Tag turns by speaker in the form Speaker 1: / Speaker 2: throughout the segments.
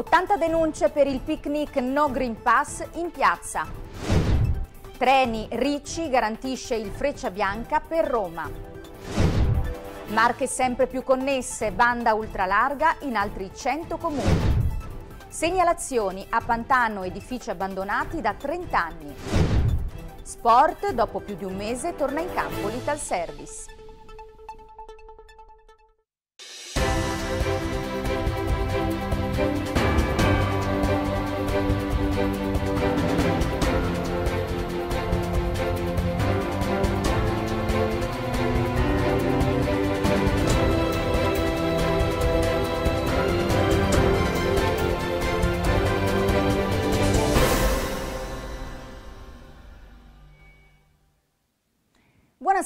Speaker 1: 80 denunce per il picnic No Green Pass in piazza. Treni Ricci garantisce il Freccia Bianca per Roma. Marche sempre più connesse, banda ultralarga in altri 100 comuni. Segnalazioni a Pantano, edifici abbandonati da 30 anni. Sport, dopo più di un mese, torna in campo l'Ital Service.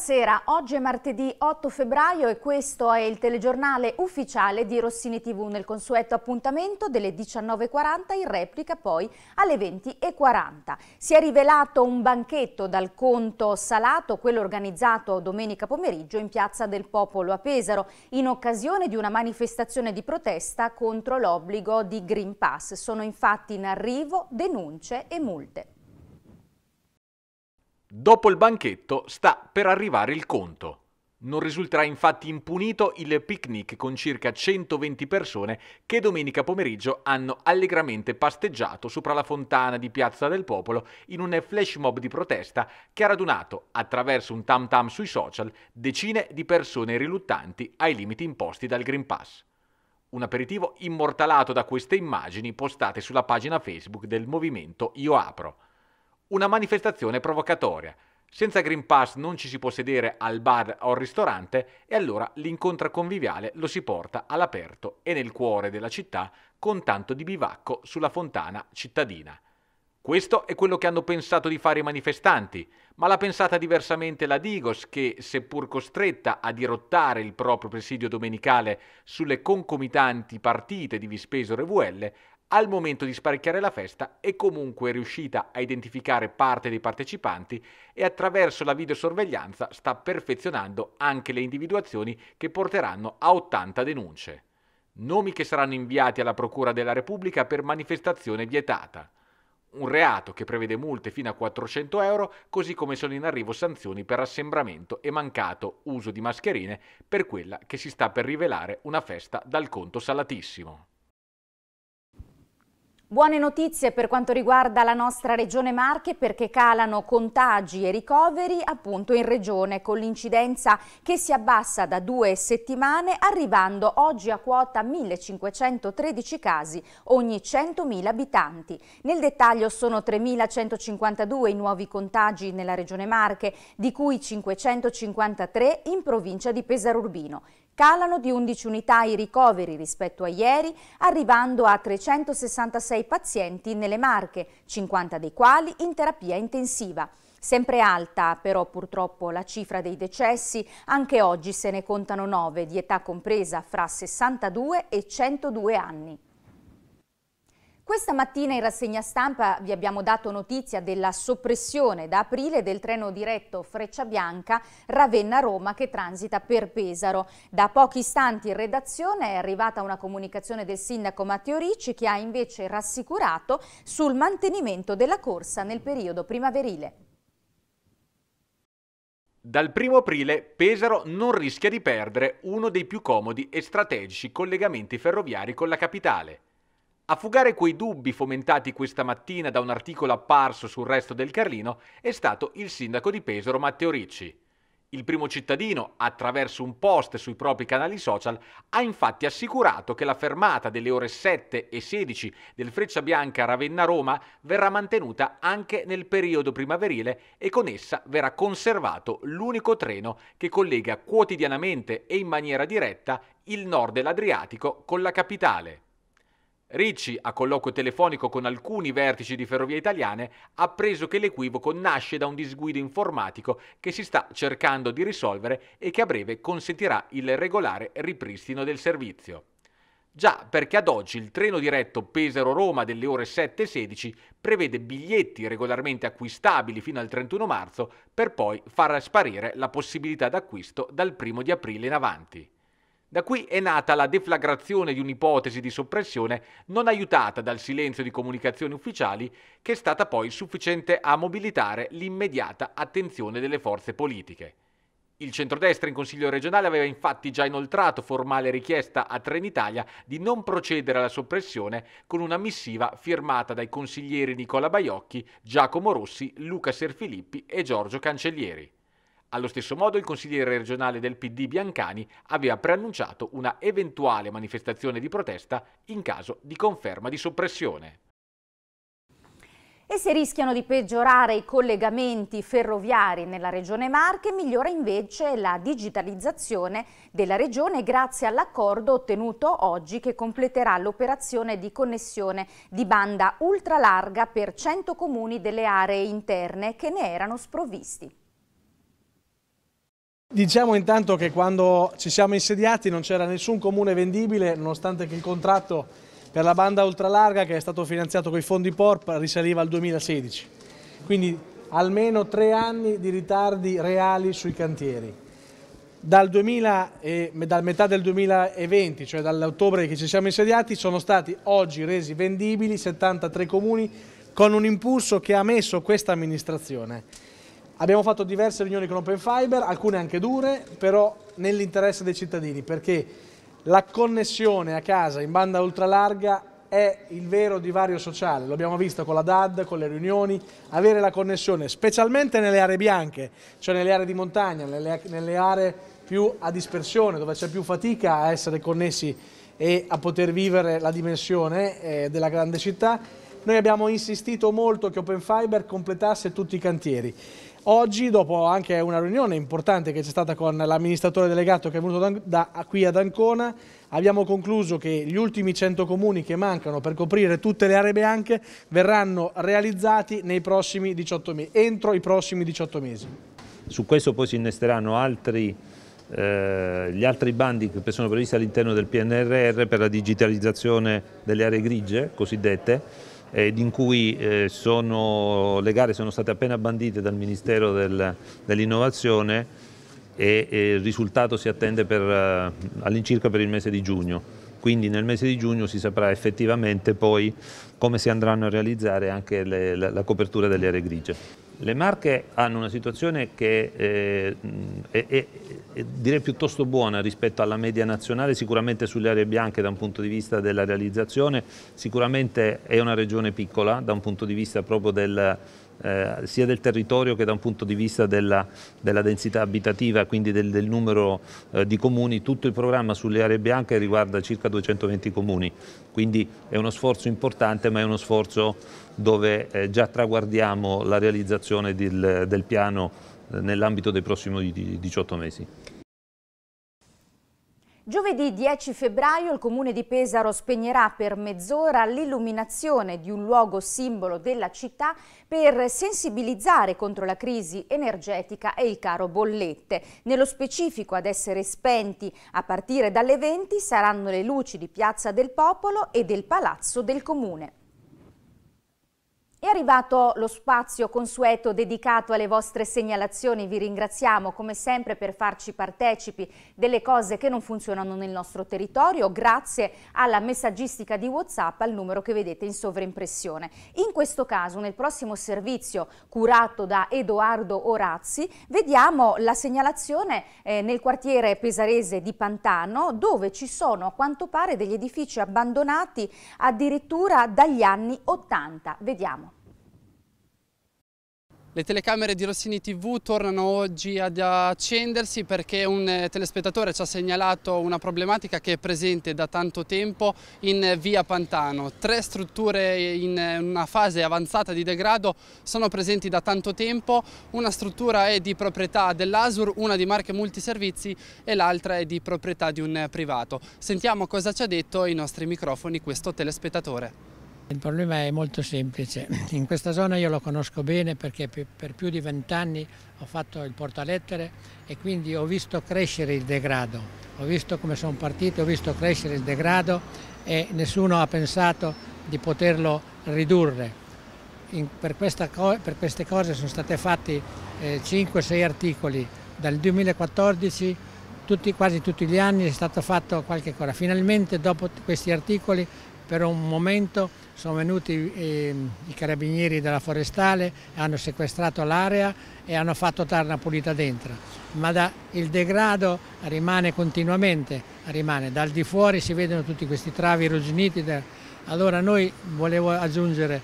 Speaker 1: Buonasera, oggi è martedì 8 febbraio e questo è il telegiornale ufficiale di Rossini TV nel consueto appuntamento delle 19.40 in replica poi alle 20.40. Si è rivelato un banchetto dal conto salato, quello organizzato domenica pomeriggio in Piazza del Popolo a Pesaro in occasione di una manifestazione di protesta contro l'obbligo di Green Pass. Sono infatti in arrivo denunce e multe.
Speaker 2: Dopo il banchetto sta per arrivare il conto. Non risulterà infatti impunito il picnic con circa 120 persone che domenica pomeriggio hanno allegramente pasteggiato sopra la fontana di Piazza del Popolo in un flash mob di protesta che ha radunato, attraverso un tam tam sui social, decine di persone riluttanti ai limiti imposti dal Green Pass. Un aperitivo immortalato da queste immagini postate sulla pagina Facebook del movimento Io Apro. Una manifestazione provocatoria. Senza Green Pass non ci si può sedere al bar o al ristorante e allora l'incontro conviviale lo si porta all'aperto e nel cuore della città con tanto di bivacco sulla fontana cittadina. Questo è quello che hanno pensato di fare i manifestanti, ma l'ha pensata diversamente la Digos che, seppur costretta a dirottare il proprio presidio domenicale sulle concomitanti partite di Vispeso VL, al momento di sparecchiare la festa è comunque riuscita a identificare parte dei partecipanti e attraverso la videosorveglianza sta perfezionando anche le individuazioni che porteranno a 80 denunce. Nomi che saranno inviati alla Procura della Repubblica per manifestazione vietata. Un reato che prevede multe fino a 400 euro, così come sono in arrivo sanzioni per assembramento e mancato uso di mascherine per quella che si sta per rivelare una festa dal conto salatissimo.
Speaker 1: Buone notizie per quanto riguarda la nostra regione Marche perché calano contagi e ricoveri appunto in regione con l'incidenza che si abbassa da due settimane arrivando oggi a quota 1513 casi ogni 100.000 abitanti. Nel dettaglio sono 3.152 i nuovi contagi nella regione Marche di cui 553 in provincia di Pesarurbino. Calano di 11 unità i ricoveri rispetto a ieri, arrivando a 366 pazienti nelle Marche, 50 dei quali in terapia intensiva. Sempre alta però purtroppo la cifra dei decessi, anche oggi se ne contano 9 di età compresa fra 62 e 102 anni. Questa mattina in rassegna stampa vi abbiamo dato notizia della soppressione da aprile del treno diretto Freccia Bianca Ravenna-Roma che transita per Pesaro. Da pochi istanti in redazione è arrivata una comunicazione del sindaco Matteo Ricci che ha invece rassicurato sul mantenimento della corsa nel periodo primaverile.
Speaker 2: Dal 1 aprile Pesaro non rischia di perdere uno dei più comodi e strategici collegamenti ferroviari con la capitale. A fugare quei dubbi fomentati questa mattina da un articolo apparso sul resto del Carlino è stato il sindaco di Pesaro Matteo Ricci. Il primo cittadino, attraverso un post sui propri canali social, ha infatti assicurato che la fermata delle ore 7 e 16 del Freccia Bianca Ravenna-Roma verrà mantenuta anche nel periodo primaverile e con essa verrà conservato l'unico treno che collega quotidianamente e in maniera diretta il nord dell'Adriatico con la capitale. Ricci, a colloquio telefonico con alcuni vertici di Ferrovie Italiane, ha appreso che l'equivoco nasce da un disguido informatico che si sta cercando di risolvere e che a breve consentirà il regolare ripristino del servizio. Già perché ad oggi il treno diretto Pesaro-Roma delle ore 7.16 prevede biglietti regolarmente acquistabili fino al 31 marzo per poi far sparire la possibilità d'acquisto dal 1 di aprile in avanti. Da qui è nata la deflagrazione di un'ipotesi di soppressione non aiutata dal silenzio di comunicazioni ufficiali che è stata poi sufficiente a mobilitare l'immediata attenzione delle forze politiche. Il centrodestra in Consiglio regionale aveva infatti già inoltrato formale richiesta a Trenitalia di non procedere alla soppressione con una missiva firmata dai consiglieri Nicola Baiocchi, Giacomo Rossi, Luca Serfilippi e Giorgio Cancellieri. Allo stesso modo il consigliere regionale del PD Biancani aveva preannunciato una eventuale manifestazione di protesta in caso di conferma di soppressione.
Speaker 1: E se rischiano di peggiorare i collegamenti ferroviari nella regione Marche, migliora invece la digitalizzazione della regione grazie all'accordo ottenuto oggi che completerà l'operazione di connessione di banda ultralarga per 100 comuni delle aree interne che ne erano sprovvisti.
Speaker 3: Diciamo intanto che quando ci siamo insediati non c'era nessun comune vendibile, nonostante che il contratto per la banda ultralarga che è stato finanziato con i fondi PORP risaliva al 2016. Quindi almeno tre anni di ritardi reali sui cantieri. Dal, 2000 e, dal metà del 2020, cioè dall'ottobre che ci siamo insediati, sono stati oggi resi vendibili 73 comuni con un impulso che ha messo questa amministrazione Abbiamo fatto diverse riunioni con Open Fiber, alcune anche dure, però nell'interesse dei cittadini, perché la connessione a casa in banda ultralarga è il vero divario sociale, l'abbiamo visto con la DAD, con le riunioni, avere la connessione, specialmente nelle aree bianche, cioè nelle aree di montagna, nelle, nelle aree più a dispersione, dove c'è più fatica a essere connessi e a poter vivere la dimensione eh, della grande città, noi abbiamo insistito molto che Open Fiber completasse tutti i cantieri. Oggi, dopo anche una riunione importante che c'è stata con l'amministratore delegato che è venuto da, da, qui ad Ancona, abbiamo concluso che gli ultimi 100 comuni che mancano per coprire tutte le aree bianche verranno realizzati entro i prossimi 18 mesi.
Speaker 4: Su questo poi si innesteranno altri eh, gli altri bandi che sono previsti all'interno del PNRR per la digitalizzazione delle aree grigie cosiddette in cui eh, sono, le gare sono state appena bandite dal Ministero del, dell'Innovazione e, e, il risultato si attende eh, all'incirca per il mese di giugno. Quindi nel mese di giugno si saprà effettivamente poi come si andranno a realizzare anche le, la, la copertura delle aree grigie. Le Marche hanno una situazione che è, eh, è, è, è, direi piuttosto buona rispetto alla media nazionale, sicuramente sulle aree bianche da un punto di vista della realizzazione, sicuramente è una regione piccola da un punto di vista proprio del eh, sia del territorio che da un punto di vista della, della densità abitativa, quindi del, del numero eh, di comuni. Tutto il programma sulle aree bianche riguarda circa 220 comuni, quindi è uno sforzo importante ma è uno sforzo dove eh, già traguardiamo la realizzazione del, del piano eh, nell'ambito dei prossimi 18 mesi.
Speaker 1: Giovedì 10 febbraio il comune di Pesaro spegnerà per mezz'ora l'illuminazione di un luogo simbolo della città per sensibilizzare contro la crisi energetica e il caro bollette. Nello specifico ad essere spenti a partire dalle 20 saranno le luci di Piazza del Popolo e del Palazzo del Comune. È arrivato lo spazio consueto dedicato alle vostre segnalazioni, vi ringraziamo come sempre per farci partecipi delle cose che non funzionano nel nostro territorio grazie alla messaggistica di Whatsapp al numero che vedete in sovrimpressione. In questo caso nel prossimo servizio curato da Edoardo Orazzi vediamo la segnalazione eh, nel quartiere pesarese di Pantano dove ci sono a quanto pare degli edifici abbandonati addirittura dagli anni 80. Vediamo.
Speaker 5: Le telecamere di Rossini TV tornano oggi ad accendersi perché un eh, telespettatore ci ha segnalato una problematica che è presente da tanto tempo in eh, via Pantano. Tre strutture in eh, una fase avanzata di degrado sono presenti da tanto tempo, una struttura è di proprietà dell'Asur, una di marche multiservizi e l'altra è di proprietà di un privato. Sentiamo cosa ci ha detto ai nostri microfoni questo telespettatore.
Speaker 6: Il problema è molto semplice, in questa zona io lo conosco bene perché per più di vent'anni ho fatto il portalettere e quindi ho visto crescere il degrado, ho visto come sono partite, ho visto crescere il degrado e nessuno ha pensato di poterlo ridurre. In, per, questa, per, queste cose sono stati fatti eh, 5-6 articoli, dal 2014 tutti, quasi tutti gli anni è stato fatto qualche cosa. Finalmente dopo questi articoli per un momento sono venuti eh, i carabinieri della forestale, hanno sequestrato l'area e hanno fatto Tarna pulita dentro, ma da, il degrado rimane continuamente, rimane. dal di fuori si vedono tutti questi travi irrugginiti, allora noi volevo aggiungere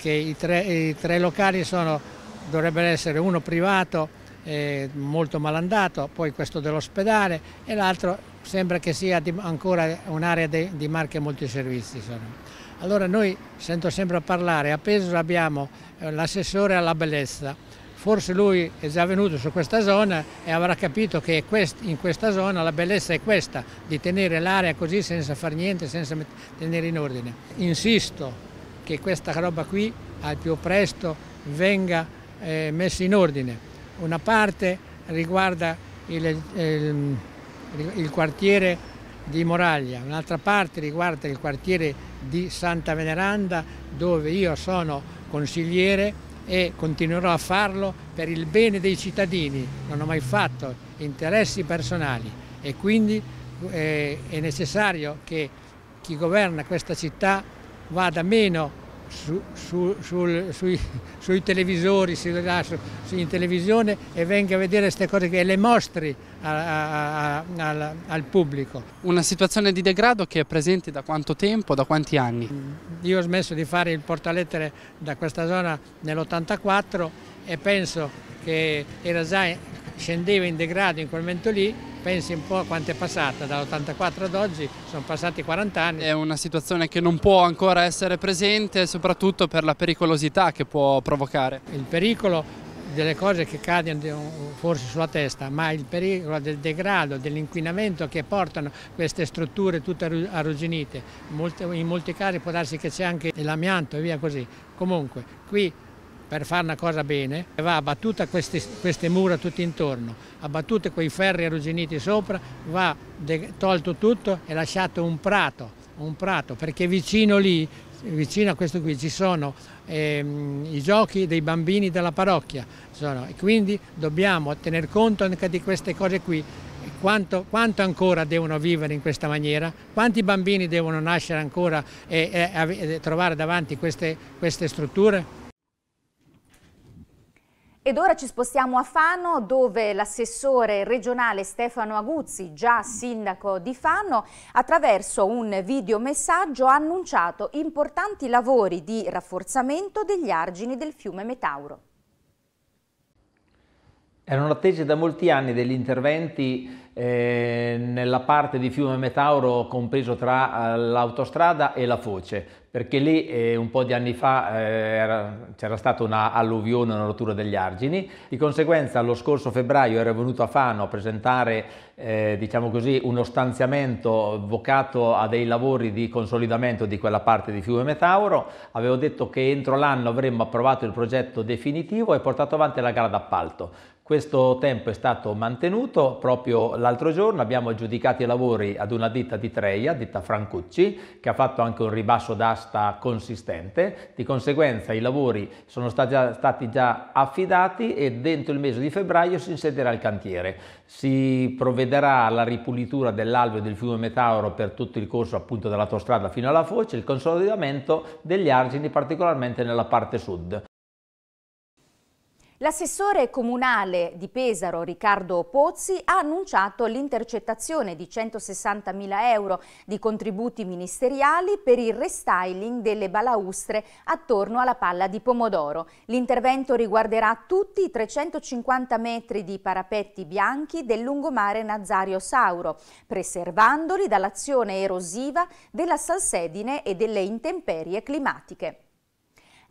Speaker 6: che i tre, i tre locali sono, dovrebbero essere uno privato, molto malandato, poi questo dell'ospedale e l'altro sembra che sia ancora un'area di, di marche multiservizi. Allora noi sento sempre parlare, a Pesaro abbiamo eh, l'assessore alla bellezza, forse lui è già venuto su questa zona e avrà capito che in questa zona la bellezza è questa, di tenere l'area così senza far niente, senza tenere in ordine. Insisto che questa roba qui al più presto venga eh, messa in ordine una parte riguarda il, il, il quartiere di Moraglia, un'altra parte riguarda il quartiere di Santa Veneranda dove io sono consigliere e continuerò a farlo per il bene dei cittadini, non ho mai fatto interessi personali e quindi eh, è necessario che chi governa questa città vada meno su, su, sul, sui, sui, televisori, si vedrà su, in televisione e venga a vedere queste cose e le mostri a, a, a, al, al, pubblico.
Speaker 5: Una situazione di degrado che è presente da quanto tempo, da quanti anni?
Speaker 6: Io ho smesso di fare il portalettere da questa zona nell'84 e penso che era già
Speaker 5: scendeva in degrado in quel momento lì pensi un po' a quanto è passata, dall'84 ad oggi sono passati 40 anni. È una situazione che non può ancora essere presente, soprattutto per la pericolosità che può provocare. Il pericolo delle cose che cadono eh,
Speaker 6: forse sulla testa, ma il pericolo del degrado, dell'inquinamento che portano queste strutture tutte arrugginite. In molti casi può darsi che c'è anche l'amianto e via così. Comunque, qui per fare una cosa bene, va abbattuta queste, queste mura tutto intorno, abbattute quei ferri arrugginiti sopra, va tolto tutto e lasciato un prato, un prato perché vicino lì vicino a questo qui ci sono ehm, i giochi dei bambini della parrocchia sono, e quindi dobbiamo tener conto anche di queste cose qui quanto, quanto, ancora devono vivere in questa maniera, quanti bambini devono nascere ancora e, e, e trovare davanti queste, queste strutture?
Speaker 1: Ed ora ci spostiamo a Fano dove l'assessore regionale Stefano Aguzzi, già sindaco di Fano, attraverso un videomessaggio ha annunciato importanti lavori di rafforzamento degli argini del fiume Metauro.
Speaker 6: Erano
Speaker 7: attese da molti anni degli interventi eh, nella parte di Fiume Metauro compreso tra eh, l'autostrada e la foce perché lì eh, un po' di anni fa eh, c'era stata una alluvione, una rottura degli argini, di conseguenza lo scorso febbraio era venuto a Fano a presentare eh, diciamo così, uno stanziamento vocato a dei lavori di consolidamento di quella parte di Fiume Metauro, avevo detto che entro l'anno avremmo approvato il progetto definitivo e portato avanti la gara d'appalto. Questo tempo è stato mantenuto proprio l'altro giorno, abbiamo aggiudicato i lavori ad una ditta di Treia, ditta Francucci, che ha fatto anche un ribasso d'asta consistente, di conseguenza i lavori sono stati già, stati già affidati e dentro il mese di febbraio si insederà il cantiere. Si provvederà alla ripulitura dell'alveo del fiume Metauro per tutto il corso appunto dell'autostrada fino alla foce, il consolidamento degli argini particolarmente nella parte sud.
Speaker 1: L'assessore comunale di Pesaro, Riccardo Pozzi, ha annunciato l'intercettazione di 160.000 euro di contributi ministeriali per il restyling delle balaustre attorno alla palla di pomodoro. L'intervento riguarderà tutti i 350 metri di parapetti bianchi del lungomare Nazario Sauro, preservandoli dall'azione erosiva della salsedine e delle intemperie climatiche.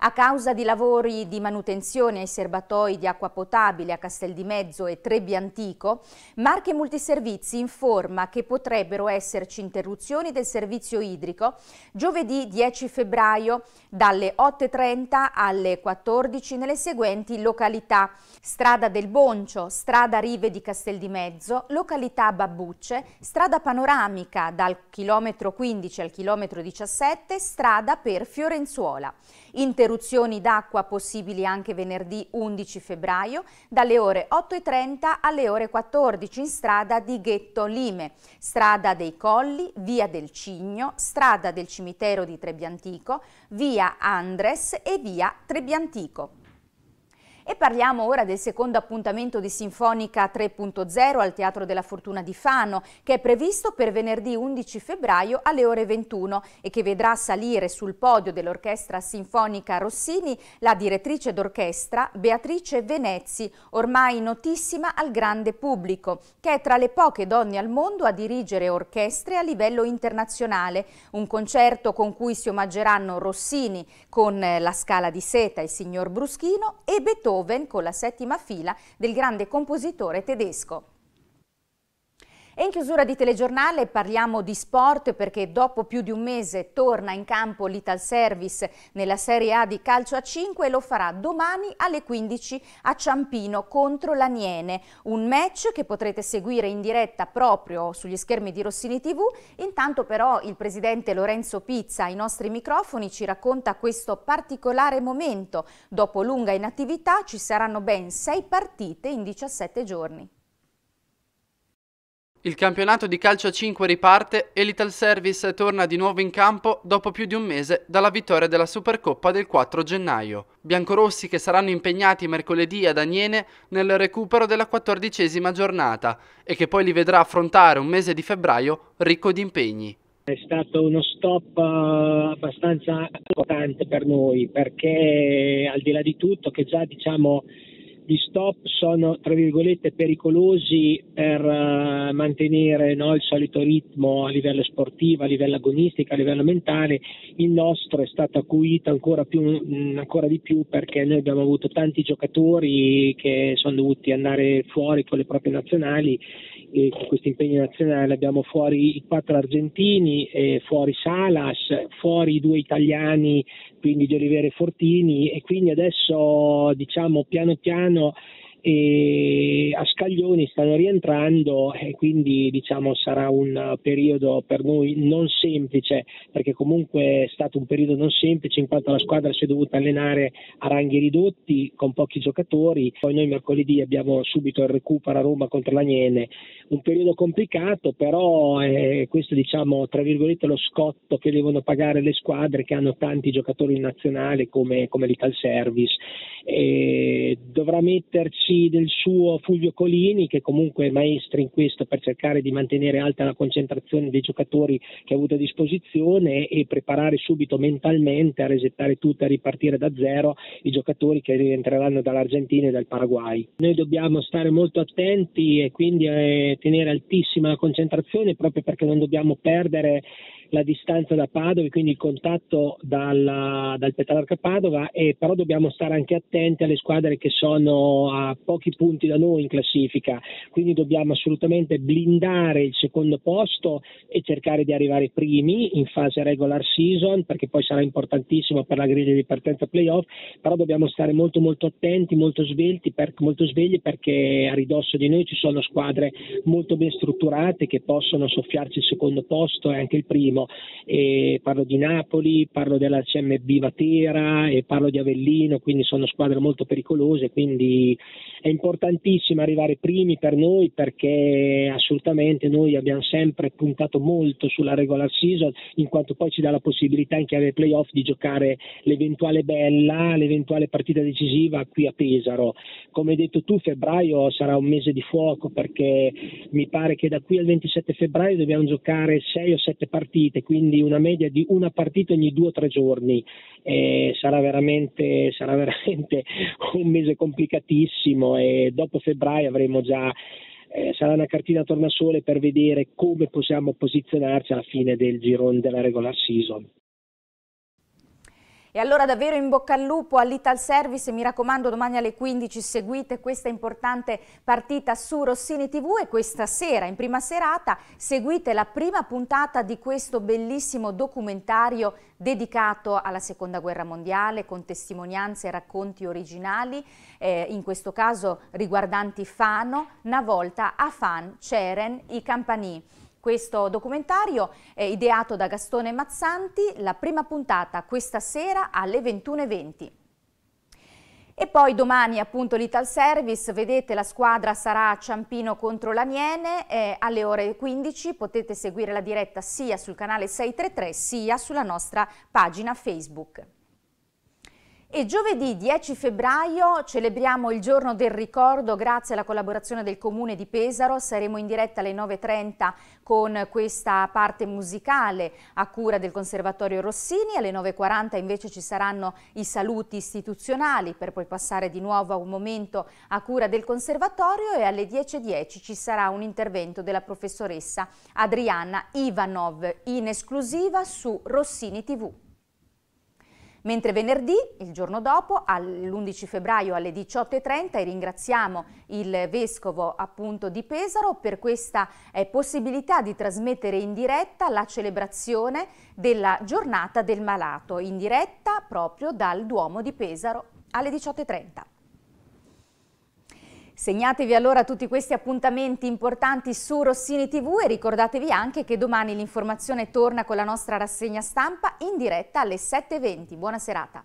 Speaker 1: A causa di lavori di manutenzione ai serbatoi di acqua potabile a Castel di Mezzo e Trebbi Antico, Marche Multiservizi informa che potrebbero esserci interruzioni del servizio idrico giovedì 10 febbraio dalle 8.30 alle 14 nelle seguenti località Strada del Boncio, Strada Rive di Castel di Mezzo, località Babbucce, Strada Panoramica dal chilometro 15 al chilometro 17, Strada per Fiorenzuola. Inter Interruzioni d'acqua possibili anche venerdì 11 febbraio dalle ore 8.30 alle ore 14 in strada di Ghetto Lime, strada dei Colli, via del Cigno, strada del cimitero di Trebbiantico, via Andres e via Trebbiantico. E parliamo ora del secondo appuntamento di Sinfonica 3.0 al Teatro della Fortuna di Fano, che è previsto per venerdì 11 febbraio alle ore 21 e che vedrà salire sul podio dell'Orchestra Sinfonica Rossini la direttrice d'orchestra Beatrice Venezzi, ormai notissima al grande pubblico, che è tra le poche donne al mondo a dirigere orchestre a livello internazionale, un concerto con cui si omaggeranno Rossini con eh, la Scala di Seta, il signor Bruschino e Beethoven Beethoven con la settima fila del grande compositore tedesco. E in chiusura di telegiornale parliamo di sport perché dopo più di un mese torna in campo l'Ital Service nella Serie A di calcio a 5 e lo farà domani alle 15 a Ciampino contro l'Aniene. Un match che potrete seguire in diretta proprio sugli schermi di Rossini TV. Intanto però il presidente Lorenzo Pizza ai nostri microfoni ci racconta questo particolare momento. Dopo lunga inattività ci saranno ben 6 partite in 17 giorni.
Speaker 5: Il campionato di calcio a 5 riparte e l'Ital Service torna di nuovo in campo dopo più di un mese dalla vittoria della Supercoppa del 4 gennaio. Biancorossi che saranno impegnati mercoledì ad Aniene nel recupero della quattordicesima giornata e che poi li vedrà affrontare un mese di febbraio ricco di impegni.
Speaker 8: È stato uno stop eh, abbastanza importante per noi perché al di là di tutto che già diciamo gli stop sono tra virgolette pericolosi per eh, mantenere no, il solito ritmo a livello sportivo, a livello agonistico, a livello mentale, il nostro è stato acuito ancora, più, mm, ancora di più perché noi abbiamo avuto tanti giocatori che sono dovuti andare fuori con le proprie nazionali con questi impegni nazionali abbiamo fuori i quattro argentini, eh, fuori Salas, fuori i due italiani, quindi di Olivera e Fortini e quindi adesso diciamo piano piano e a scaglioni stanno rientrando e quindi diciamo sarà un periodo per noi non semplice perché comunque è stato un periodo non semplice in quanto la squadra si è dovuta allenare a ranghi ridotti con pochi giocatori poi noi mercoledì abbiamo subito il recupero a Roma contro l'Aniene un periodo complicato però è questo diciamo tra virgolette lo scotto che devono pagare le squadre che hanno tanti giocatori in nazionale come, come l'Ital Service e dovrà metterci farsi del suo Fulvio Colini, che comunque è maestro in questo per cercare di mantenere alta la concentrazione dei giocatori che ha avuto a disposizione e preparare subito mentalmente a resettare tutto e ripartire da zero i giocatori che rientreranno dall'Argentina e dal Paraguay. Noi dobbiamo stare molto attenti e quindi eh, tenere altissima la concentrazione proprio perché non dobbiamo perdere la distanza da Padova quindi il contatto dalla, dal Petrarca Padova, e però dobbiamo stare anche attenti alle squadre che sono a pochi punti da noi in classifica, quindi dobbiamo assolutamente blindare il secondo posto e cercare di arrivare primi in fase regular season perché poi sarà importantissimo per la griglia di partenza playoff, però dobbiamo stare molto molto attenti, molto svelti, per, molto svegli perché a ridosso di noi ci sono squadre molto ben strutturate che possono soffiarci il secondo posto e anche il primo parlo, e parlo di Napoli, parlo della CMB Matera e parlo di Avellino, quindi sono squadre molto pericolose, quindi è importantissimo arrivare primi per noi perché assolutamente noi abbiamo sempre puntato molto sulla regular season in quanto poi ci dà la possibilità in chiave playoff di giocare l'eventuale bella, l'eventuale partita decisiva qui a Pesaro. Come hai detto tu, febbraio sarà un mese di fuoco perché mi pare che da qui al 27 febbraio dobbiamo giocare 6 o 7 partite partite, quindi una media di una partita ogni due o tre giorni, eh, sarà, veramente, sarà veramente un mese complicatissimo e dopo febbraio avremo già eh, sarà una cartina tornasole per vedere come possiamo posizionarci alla fine del girone della regular season.
Speaker 1: E allora davvero in bocca al lupo all'Ital Service, mi raccomando domani alle 15 seguite questa importante partita su Rossini TV e questa sera in prima serata seguite la prima puntata di questo bellissimo documentario dedicato alla seconda guerra mondiale con testimonianze e racconti originali, eh, in questo caso riguardanti Fano, una volta a Fan c'eren i campanì. Questo documentario è ideato da Gastone Mazzanti, la prima puntata questa sera alle 21.20. E poi domani appunto l'Ital Service, vedete la squadra sarà a Ciampino contro l'Aniene eh, alle ore 15, potete seguire la diretta sia sul canale 633 sia sulla nostra pagina Facebook. E giovedì 10 febbraio celebriamo il giorno del ricordo grazie alla collaborazione del Comune di Pesaro. Saremo in diretta alle 9.30 con questa parte musicale a cura del Conservatorio Rossini. Alle 9.40 invece ci saranno i saluti istituzionali per poi passare di nuovo a un momento a cura del Conservatorio e alle 10.10 ci sarà un intervento della professoressa Adriana Ivanov in esclusiva su Rossini TV. Mentre venerdì, il giorno dopo, all'11 febbraio alle 18.30, ringraziamo il Vescovo appunto di Pesaro per questa eh, possibilità di trasmettere in diretta la celebrazione della giornata del malato, in diretta proprio dal Duomo di Pesaro alle 18.30. Segnatevi allora tutti questi appuntamenti importanti su Rossini TV e ricordatevi anche che domani l'informazione torna con la nostra rassegna stampa in diretta alle 7.20. Buona serata.